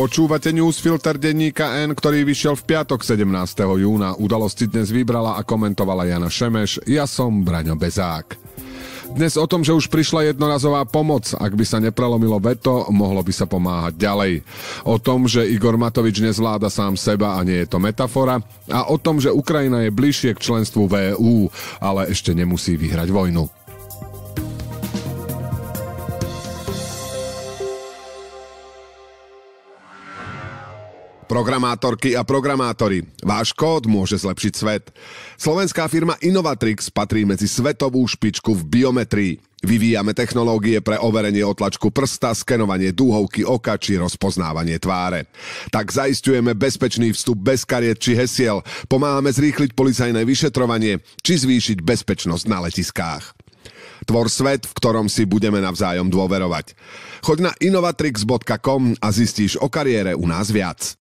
Počúvate newsfilter denníka N, ktorý vyšiel v piatok 17. júna. Udalosti dnes vybrala a komentovala Jana Šemeš. Ja som Braňo Bezák. Dnes o tom, že už prišla jednorazová pomoc. Ak by sa neprelomilo veto, mohlo by sa pomáhať ďalej. O tom, že Igor Matovič nezvláda sám seba a nie je to metafora. A o tom, že Ukrajina je bližšie k členstvu VÚ, e ale ešte nemusí vyhrať vojnu. Programátorky a programátori, váš kód môže zlepšiť svet. Slovenská firma Innovatrix patrí medzi svetovú špičku v biometrii. Vyvíjame technológie pre overenie otlačku prsta, skenovanie dúhovky oka či rozpoznávanie tváre. Tak zaistujeme bezpečný vstup bez kariet či hesiel, pomáhame zrýchliť policajné vyšetrovanie či zvýšiť bezpečnosť na letiskách. Tvor svet, v ktorom si budeme navzájom dôverovať. Choď na innovatrix.com a zistíš o kariére u nás viac.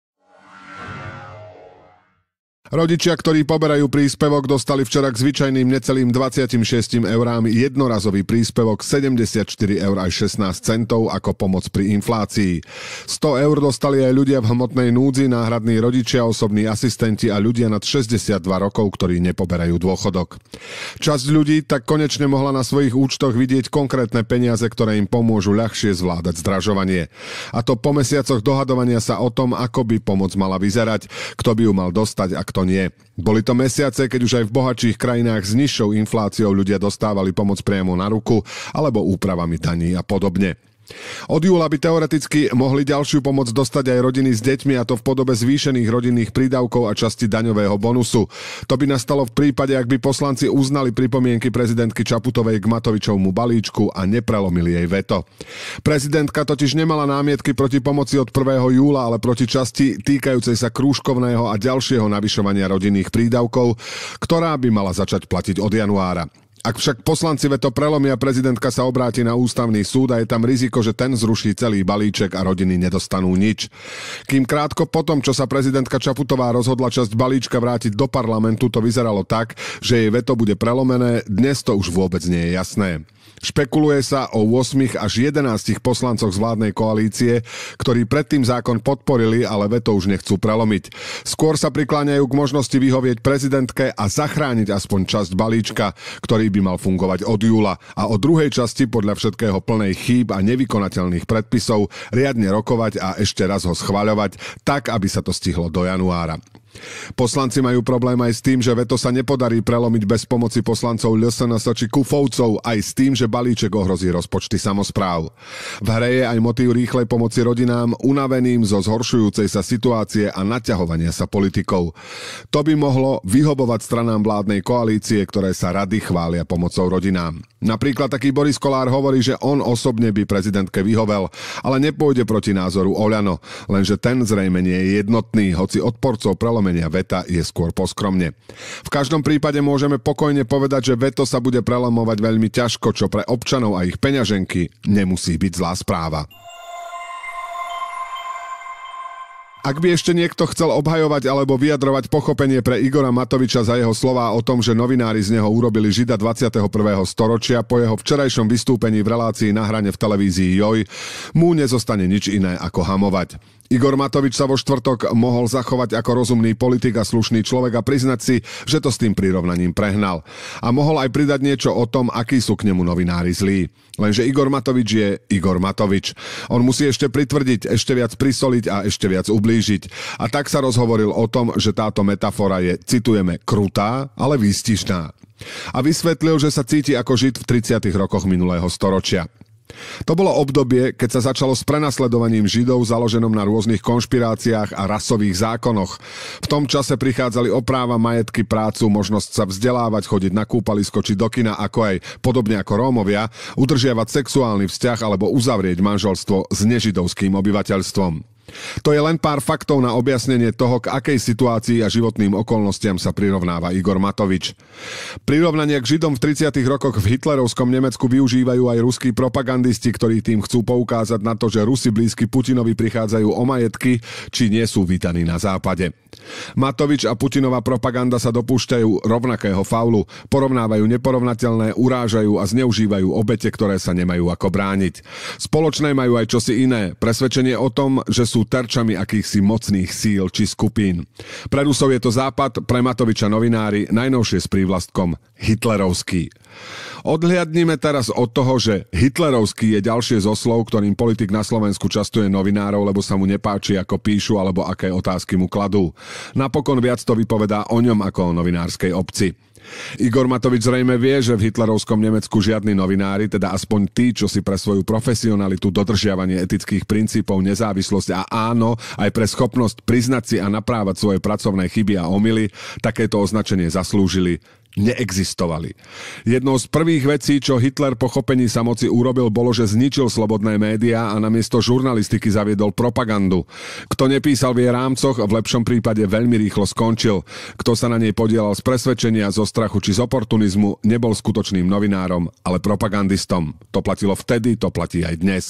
Rodičia, ktorí poberajú príspevok, dostali včera k zvyčajným necelým 26 eurám jednorazový príspevok, 74 eur aj 16 centov ako pomoc pri inflácii. 100 eur dostali aj ľudia v hmotnej núdzi, náhradní rodičia, osobní asistenti a ľudia nad 62 rokov, ktorí nepoberajú dôchodok. Časť ľudí tak konečne mohla na svojich účtoch vidieť konkrétne peniaze, ktoré im pomôžu ľahšie zvládať zdražovanie. A to po mesiacoch dohadovania sa o tom, ako by pomoc mala vyzerať, kto by ju mal dostať a kto kto nie. Boli to mesiace, keď už aj v bohatších krajinách s nižšou infláciou ľudia dostávali pomoc priamo na ruku alebo úpravami daní a podobne. Od júla by teoreticky mohli ďalšiu pomoc dostať aj rodiny s deťmi a to v podobe zvýšených rodinných prídavkov a časti daňového bonusu. To by nastalo v prípade, ak by poslanci uznali pripomienky prezidentky Čaputovej k Matovičovmu balíčku a neprelomili jej veto. Prezidentka totiž nemala námietky proti pomoci od 1. júla, ale proti časti týkajúcej sa krúžkovného a ďalšieho navyšovania rodinných prídavkov, ktorá by mala začať platiť od januára. Ak však poslanci veto prelomia, prezidentka sa obráti na ústavný súd a je tam riziko, že ten zruší celý balíček a rodiny nedostanú nič. Kým krátko potom, čo sa prezidentka Čaputová rozhodla časť balíčka vrátiť do parlamentu, to vyzeralo tak, že jej veto bude prelomené, dnes to už vôbec nie je jasné. Špekuluje sa o 8 až 11 poslancoch z vládnej koalície, ktorí predtým zákon podporili, ale veto už nechcú prelomiť. Skôr sa prikláňajú k možnosti vyhovieť prezidentke a zachrániť aspoň časť balíčka, ktorý by mal fungovať od júla a o druhej časti podľa všetkého plnej chýb a nevykonateľných predpisov riadne rokovať a ešte raz ho schváľovať, tak aby sa to stihlo do januára. Poslanci majú problém aj s tým, že veto sa nepodarí prelomiť bez pomoci poslancov LSNS či Kufovcov, aj s tým, že balíček ohrozí rozpočty samozpráv. V hre je aj motív rýchlej pomoci rodinám, unaveným zo zhoršujúcej sa situácie a naťahovania sa politikov. To by mohlo vyhobovať stranám vládnej koalície, ktoré sa rady chvália pomocou rodinám. Napríklad taký Boris Kolár hovorí, že on osobne by prezidentke vyhovel, ale nepôjde proti názoru Oľano, lenže ten zrejme nie je jednotný, hoci odporcov pripomenia veta je skôr poskromne. V každom prípade môžeme pokojne povedať, že veto sa bude prelamovať veľmi ťažko, čo pre občanov a ich peňaženky nemusí byť zlá správa. Ak by ešte niekto chcel obhajovať alebo vyjadrovať pochopenie pre Igora Matoviča za jeho slová o tom, že novinári z neho urobili žida 21. storočia po jeho včerajšom vystúpení v relácii na hrane v televízii Joj, mu nezostane nič iné ako hamovať. Igor Matovič sa vo štvrtok mohol zachovať ako rozumný politik a slušný človek a priznať si, že to s tým prirovnaním prehnal. A mohol aj pridať niečo o tom, akí sú k nemu novinári zlí. Lenže Igor Matovič je Igor Matovič. On musí ešte pritvrdiť, ešte viac prisoliť a ešte viac ublížiť. A tak sa rozhovoril o tom, že táto metafora je, citujeme, krutá, ale výstižná. A vysvetlil, že sa cíti ako žid v 30. rokoch minulého storočia. To bolo obdobie, keď sa začalo s prenasledovaním Židov založenom na rôznych konšpiráciách a rasových zákonoch. V tom čase prichádzali opráva majetky, prácu, možnosť sa vzdelávať, chodiť na kúpalisko či do kina, ako aj podobne ako Rómovia, udržiavať sexuálny vzťah alebo uzavrieť manželstvo s nežidovským obyvateľstvom. To je len pár faktov na objasnenie toho, k akej situácii a životným okolnostiam sa prirovnáva Igor Matovič. Prirovnanie k Židom v 30. rokoch v hitlerovskom Nemecku využívajú aj ruskí propagandisti, ktorí tým chcú poukázať na to, že Rusi blízky Putinovi prichádzajú o majetky, či nie sú vítaní na západe. Matovič a Putinová propaganda sa dopúšťajú rovnakého faulu, porovnávajú neporovnateľné, urážajú a zneužívajú obete, ktoré sa nemajú ako brániť. Spoločné majú aj čosi iné, presvedčenie o tom, že sú sú terčami akýchsi mocných síl či skupín. Pre Rusov je to západ, pre Matoviča novinári najnovšie s prívlastkom Hitlerovský. Odhliadnime teraz od toho, že Hitlerovský je ďalšie zo slov, ktorým politik na Slovensku častuje novinárov, lebo sa mu nepáči, ako píšu alebo aké otázky mu kladú. Napokon viac to vypovedá o ňom ako o novinárskej obci. Igor Matovič zrejme vie, že v hitlerovskom Nemecku žiadni novinári, teda aspoň tí, čo si pre svoju profesionalitu, dodržiavanie etických princípov, nezávislosť a áno, aj pre schopnosť priznať si a naprávať svoje pracovné chyby a omily, takéto označenie zaslúžili neexistovali. Jednou z prvých vecí, čo Hitler po chopení moci urobil, bolo, že zničil slobodné médiá a namiesto žurnalistiky zaviedol propagandu. Kto nepísal v jej rámcoch, v lepšom prípade veľmi rýchlo skončil. Kto sa na nej podielal z presvedčenia, zo strachu či z oportunizmu, nebol skutočným novinárom, ale propagandistom. To platilo vtedy, to platí aj dnes.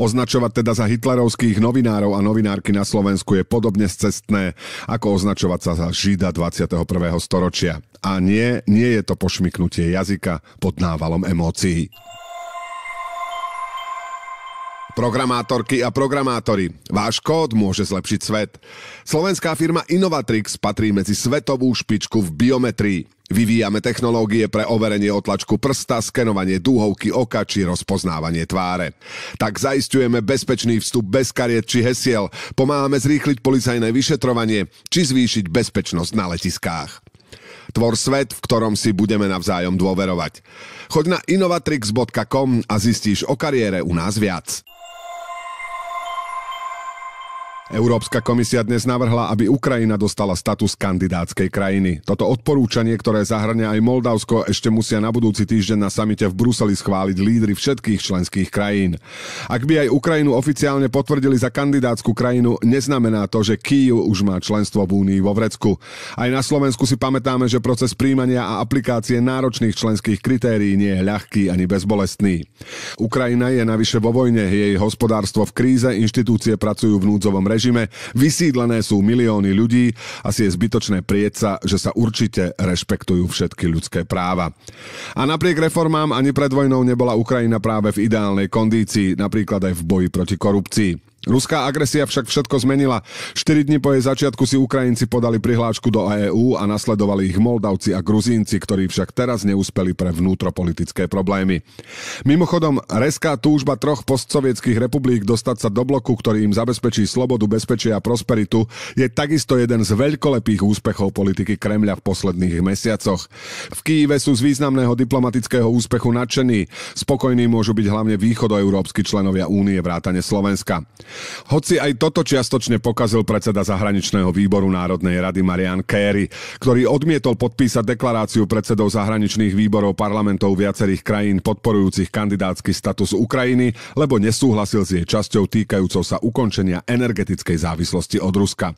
Označovať teda za hitlerovských novinárov a novinárky na Slovensku je podobne cestné, ako označovať sa za žida 21. storočia. A nie, nie je to pošmyknutie jazyka pod návalom emócií. Programátorky a programátori, váš kód môže zlepšiť svet. Slovenská firma Innovatrix patrí medzi svetovú špičku v biometrii. Vyvíjame technológie pre overenie otlačku prsta, skenovanie dúhovky oka či rozpoznávanie tváre. Tak zaistujeme bezpečný vstup bez kariet či hesiel, pomáhame zrýchliť policajné vyšetrovanie či zvýšiť bezpečnosť na letiskách. Tvor svet, v ktorom si budeme navzájom dôverovať. Choď na innovatrix.com a zistíš o kariére u nás viac. Európska komisia dnes navrhla, aby Ukrajina dostala status kandidátskej krajiny. Toto odporúčanie, ktoré zahrania aj Moldavsko, ešte musia na budúci týždeň na samite v Bruseli schváliť lídry všetkých členských krajín. Ak by aj Ukrajinu oficiálne potvrdili za kandidátsku krajinu, neznamená to, že Kýv už má členstvo v Únii vo Vrecku. Aj na Slovensku si pamätáme, že proces príjmania a aplikácie náročných členských kritérií nie je ľahký ani bezbolestný. Ukrajina je navyše vo vojne, jej hospodárstvo v kríze, inštitúcie pracujú v núdzovom režime režime. Vysídlené sú milióny ľudí, asi je zbytočné prieca, že sa určite rešpektujú všetky ľudské práva. A napriek reformám ani pred vojnou nebola Ukrajina práve v ideálnej kondícii, napríklad aj v boji proti korupcii. Ruská agresia však všetko zmenila. 4 dní po jej začiatku si Ukrajinci podali prihlášku do EÚ a nasledovali ich Moldavci a Gruzínci, ktorí však teraz neúspeli pre vnútropolitické problémy. Mimochodom, reská túžba troch postsovietských republik dostať sa do bloku, ktorý im zabezpečí slobodu, bezpečie a prosperitu, je takisto jeden z veľkolepých úspechov politiky Kremľa v posledných mesiacoch. V Kýve sú z významného diplomatického úspechu nadšení. Spokojní môžu byť hlavne východoeurópsky členovia únie vrátane Slovenska. Hoci aj toto čiastočne pokazil predseda zahraničného výboru Národnej rady Marian Kerry, ktorý odmietol podpísať deklaráciu predsedov zahraničných výborov parlamentov viacerých krajín podporujúcich kandidátsky status Ukrajiny, lebo nesúhlasil s jej časťou týkajúcou sa ukončenia energetickej závislosti od Ruska.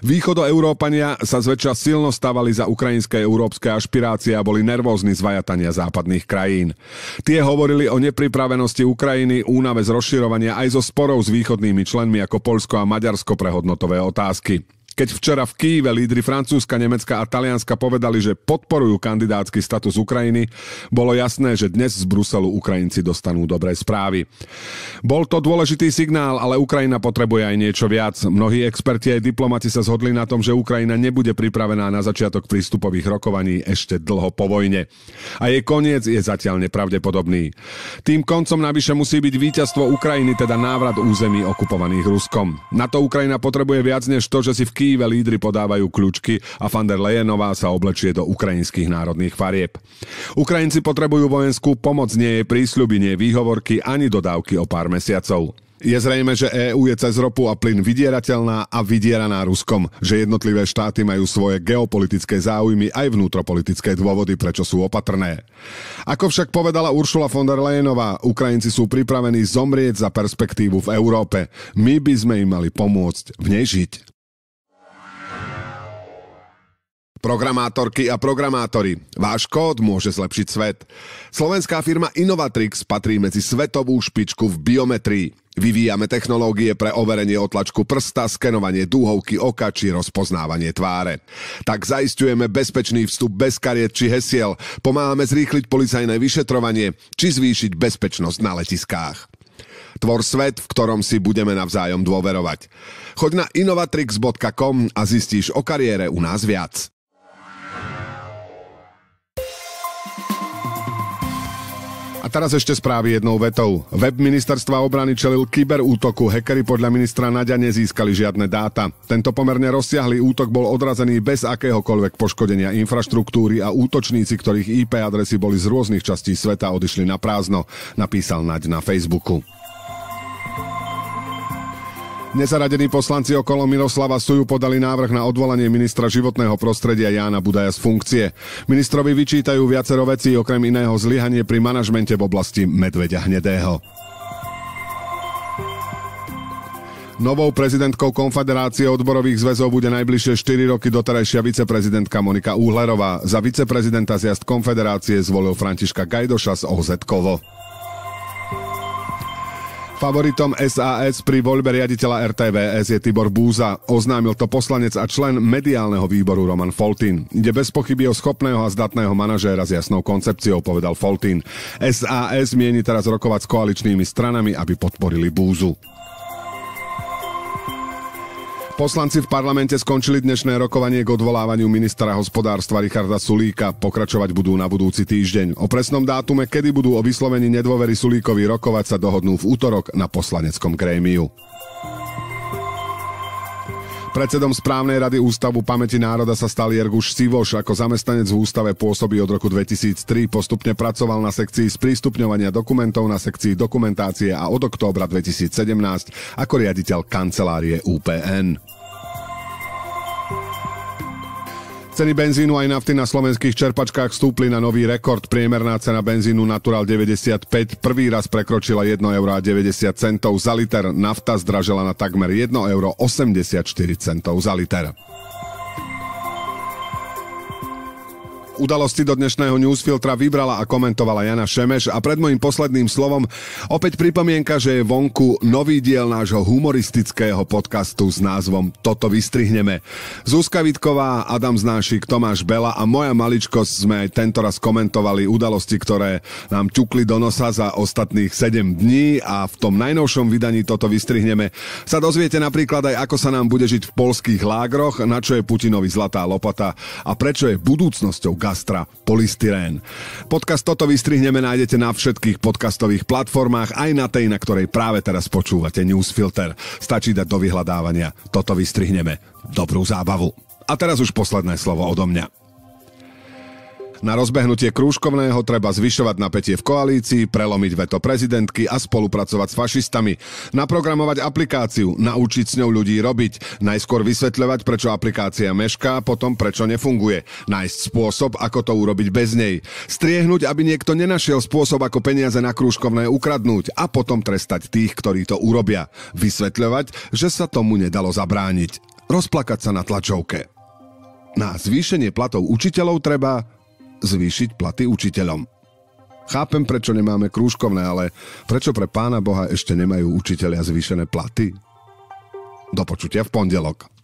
Východoeurópania sa zväčša silno stavali za ukrajinské európske ašpirácie a boli nervózni z vajatania západných krajín. Tie hovorili o nepripravenosti Ukrajiny, únave z rozširovania aj zo sporov s východnými členmi ako Polsko a Maďarsko pre hodnotové otázky. Keď včera v Kýve lídry Francúzska, Nemecka a Talianska povedali, že podporujú kandidátsky status Ukrajiny, bolo jasné, že dnes z Bruselu Ukrajinci dostanú dobré správy. Bol to dôležitý signál, ale Ukrajina potrebuje aj niečo viac. Mnohí experti aj diplomati sa zhodli na tom, že Ukrajina nebude pripravená na začiatok prístupových rokovaní ešte dlho po vojne. A jej koniec je zatiaľ nepravdepodobný. Tým koncom navyše musí byť víťazstvo Ukrajiny, teda návrat území okupovaných Ruskom. Na to Ukrajina potrebuje viac než to, že si v Kýve Kýve lídry podávajú kľúčky a van der Leyenová sa oblečie do ukrajinských národných farieb. Ukrajinci potrebujú vojenskú pomoc, nie je prísľuby, nie výhovorky ani dodávky o pár mesiacov. Je zrejme, že EÚ je cez ropu a plyn vydierateľná a vydieraná Ruskom, že jednotlivé štáty majú svoje geopolitické záujmy aj vnútropolitické dôvody, prečo sú opatrné. Ako však povedala Uršula von der Leyenová, Ukrajinci sú pripravení zomrieť za perspektívu v Európe. My by sme im mali pomôcť v nej žiť. Programátorky a programátori, váš kód môže zlepšiť svet. Slovenská firma Innovatrix patrí medzi svetovú špičku v biometrii. Vyvíjame technológie pre overenie otlačku prsta, skenovanie dúhovky oka či rozpoznávanie tváre. Tak zaistujeme bezpečný vstup bez kariet či hesiel, pomáhame zrýchliť policajné vyšetrovanie či zvýšiť bezpečnosť na letiskách. Tvor svet, v ktorom si budeme navzájom dôverovať. Choď na innovatrix.com a zistíš o kariére u nás viac. teraz ešte správy jednou vetou. Web ministerstva obrany čelil kyberútoku. Hekery podľa ministra Nadia nezískali žiadne dáta. Tento pomerne rozsiahlý útok bol odrazený bez akéhokoľvek poškodenia infraštruktúry a útočníci, ktorých IP adresy boli z rôznych častí sveta, odišli na prázdno, napísal Naď na Facebooku. Nezaradení poslanci okolo Miroslava Suju podali návrh na odvolanie ministra životného prostredia Jána Budaja z funkcie. Ministrovi vyčítajú viacero vecí, okrem iného zlyhanie pri manažmente v oblasti medvedia hnedého. Novou prezidentkou Konfederácie odborových zväzov bude najbližšie 4 roky doterajšia viceprezidentka Monika Úhlerová. Za viceprezidenta zjazd Konfederácie zvolil Františka Gajdoša z OZ Kovo. Favoritom SAS pri voľbe riaditeľa RTVS je Tibor Búza. Oznámil to poslanec a člen mediálneho výboru Roman Foltín. Ide bez pochyby o schopného a zdatného manažéra s jasnou koncepciou, povedal Foltín. SAS mieni teraz rokovať s koaličnými stranami, aby podporili Búzu. Poslanci v parlamente skončili dnešné rokovanie k odvolávaniu ministra hospodárstva Richarda Sulíka. Pokračovať budú na budúci týždeň. O presnom dátume, kedy budú o vyslovení nedôvery Sulíkovi rokovať, sa dohodnú v útorok na poslaneckom grémiu. Predsedom správnej rady Ústavu pamäti národa sa stal Jerguš Sivoš. Ako zamestnanec v ústave pôsobí od roku 2003. Postupne pracoval na sekcii sprístupňovania dokumentov, na sekcii dokumentácie a od októbra 2017 ako riaditeľ kancelárie UPN. Ceny benzínu aj nafty na slovenských čerpačkách stúpli na nový rekord. Priemerná cena benzínu Natural 95 prvý raz prekročila 1,90 eur za liter. Nafta zdražela na takmer 1,84 eur za liter. Udalosti do dnešného newsfiltra vybrala a komentovala Jana Šemeš a pred mojim posledným slovom opäť pripomienka, že je vonku nový diel nášho humoristického podcastu s názvom Toto vystrihneme. Zuzka Vitková, Adam Znášik, Tomáš Bela a moja maličkosť sme aj tento raz komentovali udalosti, ktoré nám ťukli do nosa za ostatných 7 dní a v tom najnovšom vydaní Toto vystrihneme sa dozviete napríklad aj, ako sa nám bude žiť v polských lágroch, na čo je Putinovi zlatá lopata a prečo je budúcnosťou Castra Polystyrén. Podcast Toto vystrihneme nájdete na všetkých podcastových platformách, aj na tej, na ktorej práve teraz počúvate Newsfilter. Stačí dať do vyhľadávania Toto vystrihneme. Dobrú zábavu. A teraz už posledné slovo odo mňa. Na rozbehnutie krúžkovného treba zvyšovať napätie v koalícii, prelomiť veto prezidentky a spolupracovať s fašistami. Naprogramovať aplikáciu, naučiť s ňou ľudí robiť, najskôr vysvetľovať, prečo aplikácia mešká, potom prečo nefunguje. Nájsť spôsob, ako to urobiť bez nej. Striehnuť aby niekto nenašiel spôsob, ako peniaze na krúžkovné ukradnúť a potom trestať tých, ktorí to urobia. Vysvetľovať, že sa tomu nedalo zabrániť. Rozplakať sa na tlačovke. Na zvýšenie platov učiteľov treba zvýšiť platy učiteľom. Chápem, prečo nemáme krúžkovné, ale prečo pre pána Boha ešte nemajú učiteľia zvýšené platy? Do počutia v pondelok.